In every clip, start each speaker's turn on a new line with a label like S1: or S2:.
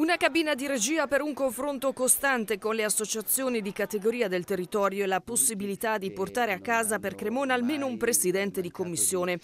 S1: Una cabina di regia per un confronto costante con le associazioni di categoria del territorio e la possibilità di portare a casa per Cremona almeno un presidente di commissione.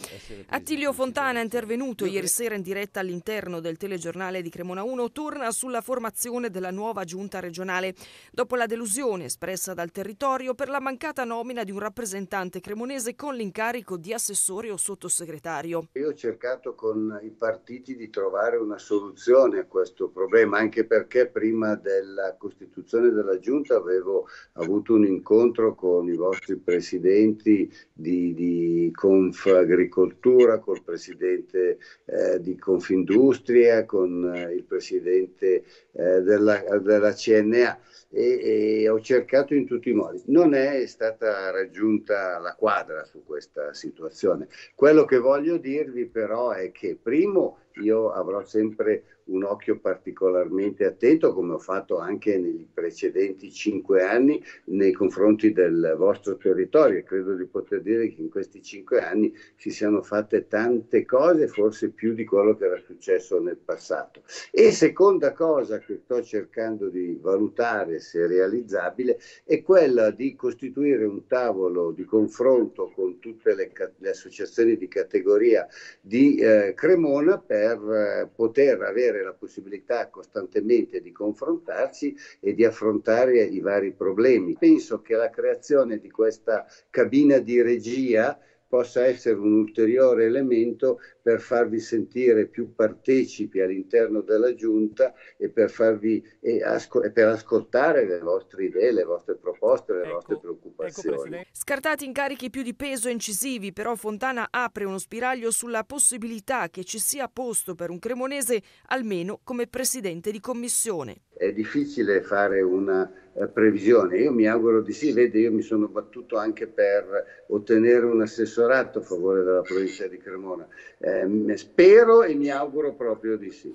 S1: Attilio Fontana, intervenuto ieri sera in diretta all'interno del telegiornale di Cremona 1, torna sulla formazione della nuova giunta regionale, dopo la delusione espressa dal territorio per la mancata nomina di un rappresentante cremonese con l'incarico di assessore o sottosegretario.
S2: Io ho cercato con i partiti di trovare una soluzione a questo problema problema, anche perché prima della costituzione della Giunta avevo avuto un incontro con i vostri presidenti di, di Confagricoltura, col presidente eh, di Confindustria, con eh, il presidente eh, della, della CNA e, e ho cercato in tutti i modi. Non è stata raggiunta la quadra su questa situazione. Quello che voglio dirvi però è che primo io avrò sempre un occhio particolarmente attento, come ho fatto anche nei precedenti cinque anni, nei confronti del vostro territorio. Credo di poter dire che in questi cinque anni si siano fatte tante cose, forse più di quello che era successo nel passato. E seconda cosa che sto cercando di valutare se realizzabile, è quella di costituire un tavolo di confronto con tutte le, le associazioni di categoria di eh, Cremona per eh, poter avere la possibilità costantemente di confrontarsi e di affrontare i vari problemi. Penso che la creazione di questa cabina di regia possa essere un ulteriore elemento per farvi sentire più partecipi all'interno della giunta e per, farvi, e asco, e per ascoltare le vostre idee, le vostre proposte, le ecco, vostre ecco, preoccupazioni. Ecco
S1: Scartati incarichi più di peso incisivi, però Fontana apre uno spiraglio sulla possibilità che ci sia posto per un cremonese almeno come presidente di commissione
S2: è difficile fare una eh, previsione. Io mi auguro di sì, vede, io mi sono battuto anche per ottenere un assessorato a favore della provincia di Cremona. Eh, spero e mi auguro proprio di sì.